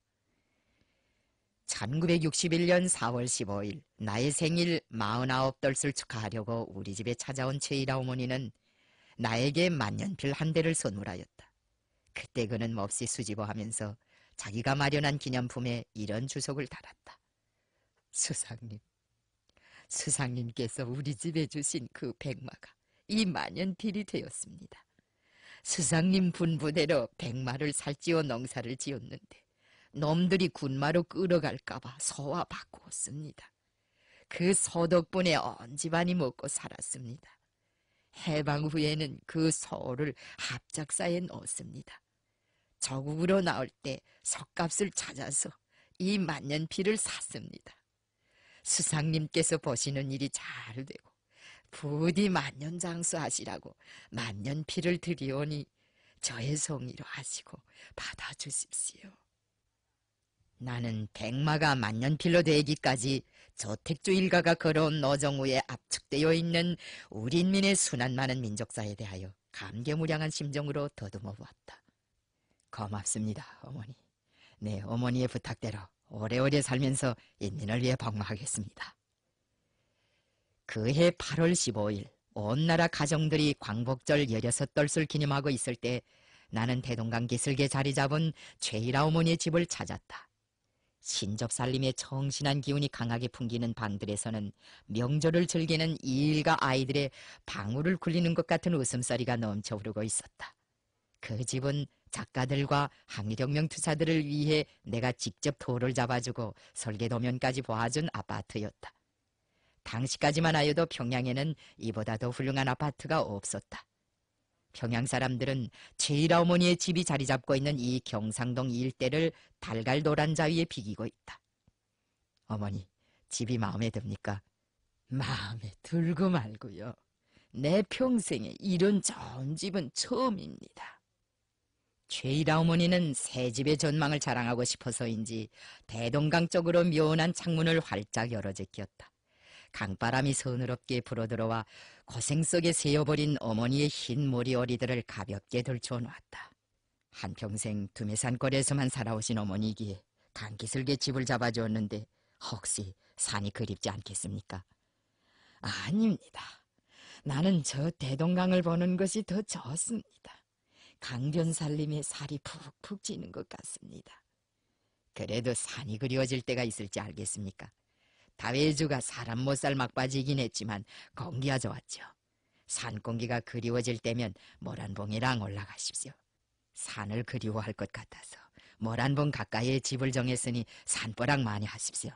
1961년 4월 15일 나의 생일 49덟을 축하하려고 우리 집에 찾아온 최일아 어머니는 나에게 만년필 한 대를 선물하였다. 그때 그는 몹시 수집어하면서 자기가 마련한 기념품에 이런 주석을 달았다. 수상님, 수상님께서 우리 집에 주신 그 백마가 이 만년필이 되었습니다. 수상님 분부대로 백마를 살찌어 농사를 지었는데 놈들이 군마로 끌어갈까봐 소와 바꾸었습니다. 그 소 덕분에 온 집안이 먹고 살았습니다. 해방 후에는 그 서울을 합작사에 넣었습니다. 저국으로 나올 때 석값을 찾아서 이 만년필을 샀습니다. 수상님께서 보시는 일이 잘 되고 부디 만년 장수하시라고 만년필을 드리오니 저의 성의로 하시고 받아주십시오. 나는 백마가 만년필로 되기까지 저택주 일가가 걸어온 노정우에 압축되어 있는 우리 민의 순한 많은 민족사에 대하여 감개무량한 심정으로 더듬어 보았다. 고맙습니다, 어머니. 네, 어머니의 부탁대로 오래오래 살면서 인민을 위해 방무하겠습니다. 그해 8월 15일 온 나라 가정들이 광복절 16덜술 기념하고 있을 때 나는 대동강 기슭에 자리 잡은 최일아 어머니의 집을 찾았다. 신접살림의 청신한 기운이 강하게 풍기는 방들에서는 명절을 즐기는 이일가 아이들의 방울을 굴리는 것 같은 웃음소리가 넘쳐 흐르고 있었다. 그 집은 작가들과 항일혁명 투사들을 위해 내가 직접 도를 잡아주고 설계도면까지 보아준 아파트였다. 당시까지만 하여도 평양에는 이보다 더 훌륭한 아파트가 없었다. 평양 사람들은 제일 아 어머니의 집이 자리 잡고 있는 이 경상동 일대를 달걀 노란 자위에 비기고 있다. 어머니, 집이 마음에 듭니까? 마음에 들고 말고요. 내 평생에 이런 좋은 집은 처음입니다. 최일아 어머니는 새 집의 전망을 자랑하고 싶어서인지 대동강 쪽으로 묘한 창문을 활짝 열어 제꼈다. 강바람이 서늘없게 불어들어와 고생 속에 세어버린 어머니의 흰머리어리들을 가볍게 들춰놓았다. 한평생 두메산거리에서만 살아오신 어머니기에 강기슬게 집을 잡아주었는데 혹시 산이 그립지 않겠습니까? 아닙니다. 나는 저 대동강을 보는 것이 더 좋습니다. 강변 살림에 살이 푹푹 찌는 것 같습니다. 그래도 산이 그리워질 때가 있을지 알겠습니까? 다회주가 사람 못 살 막바지이긴 했지만 공기가좋았죠 산공기가 그리워질 때면 모란봉이랑 올라가십시오. 산을 그리워할 것 같아서 모란봉 가까이에 집을 정했으니 산보랑 많이 하십시오.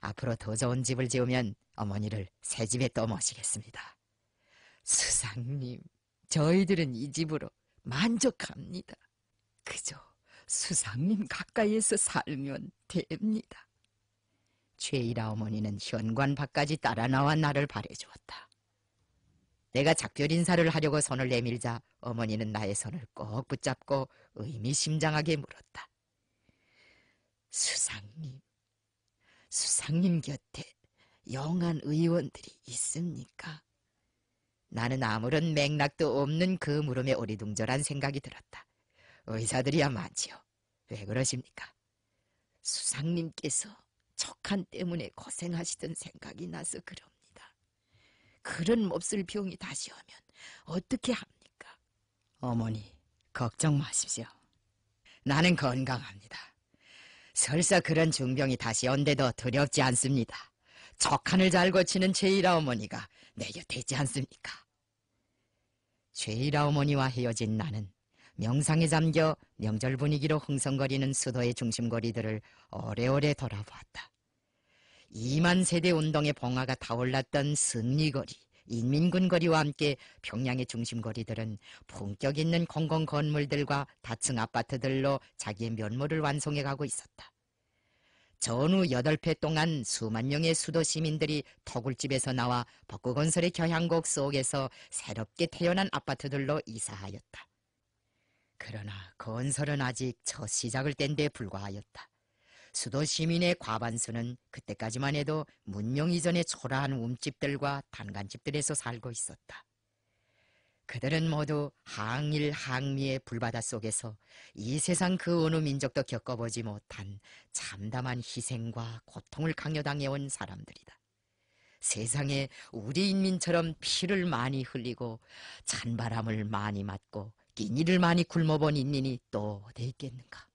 앞으로 더 좋은 집을 지으면 어머니를 새 집에 또 모시겠습니다. 수상님, 저희들은 이 집으로 만족합니다. 그저 수상님 가까이에서 살면 됩니다. 최이라 어머니는 현관 밖까지 따라 나와 나를 바래주었다. 내가 작별 인사를 하려고 손을 내밀자 어머니는 나의 손을 꼭 붙잡고 의미심장하게 물었다. 수상님, 수상님 곁에 영한 의원들이 있습니까? 나는 아무런 맥락도 없는 그 물음에 오리둥절한 생각이 들었다. 의사들이야 많지요. 왜 그러십니까? 수상님께서 척한 때문에 고생하시던 생각이 나서 그럽니다. 그런 몹쓸 병이 다시 오면 어떻게 합니까? 어머니, 걱정 마십시오. 나는 건강합니다. 설사 그런 중병이 다시 온데도 두렵지 않습니다. 척한을 잘 고치는 최이라 어머니가 내 곁에 있지 않습니까? 최이라 어머니와 헤어진 나는 명상에 잠겨 명절 분위기로 흥성거리는 수도의 중심거리들을 오래오래 돌아보았다. 2만 세대 운동의 봉화가 타올랐던 승리거리, 인민군 거리와 함께 평양의 중심거리들은 품격 있는 공공 건물들과 다층 아파트들로 자기의 면모를 완성해 가고 있었다. 전후 8덟회 동안 수만 명의 수도 시민들이 터굴집에서 나와 벚꽃건설의 겨향곡 속에서 새롭게 태어난 아파트들로 이사하였다. 그러나 건설은 아직 첫 시작을 뗀 데 불과하였다. 수도 시민의 과반수는 그때까지만 해도 문명 이전의 초라한 움집들과 단간집들에서 살고 있었다. 그들은 모두 항일 항미의 불바다 속에서 이 세상 그 어느 민족도 겪어보지 못한 참담한 희생과 고통을 강요당해온 사람들이다. 세상에 우리 인민처럼 피를 많이 흘리고 찬바람을 많이 맞고 끼니를 많이 굶어본 인민이 또 어디 있겠는가.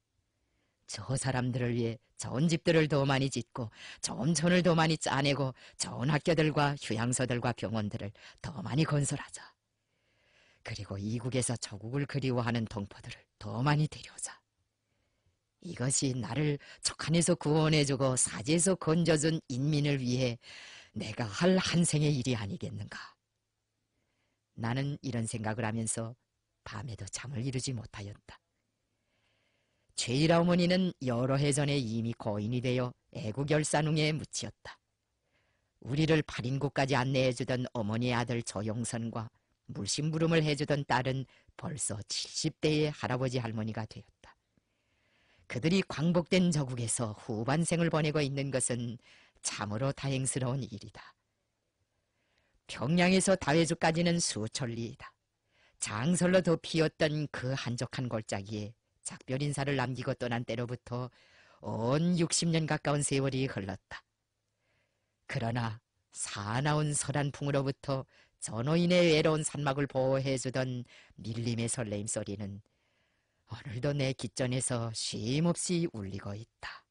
저 사람들을 위해 전 집들을 더 많이 짓고 전촌을더 많이 짜내고 전 학교들과 휴양소들과 병원들을 더 많이 건설하자. 그리고 이국에서 저국을 그리워하는 동포들을 더 많이 데려오자. 이것이 나를 척한에서 구원해주고 사지에서 건져준 인민을 위해 내가 할 한생의 일이 아니겠는가. 나는 이런 생각을 하면서 밤에도 잠을 이루지 못하였다. 최일아 어머니는 여러 해 전에 이미 거인이 되어 애국열산웅에 묻히었다. 우리를 발인국까지 안내해주던 어머니의 아들 조용선과 물심부름을 해주던 딸은 벌써 70대의 할아버지 할머니가 되었다. 그들이 광복된 저국에서 후반생을 보내고 있는 것은 참으로 다행스러운 일이다. 평양에서 다회주까지는 수천리이다. 장설로 더 피었던 그 한적한 골짜기에 작별 인사를 남기고 떠난 때로부터 온 60년 가까운 세월이 흘렀다. 그러나 사나운 서란풍으로부터 전호인의 외로운 산막을 보호해주던 밀림의 설레임 소리는 오늘도 내 귓전에서 쉼없이 울리고 있다.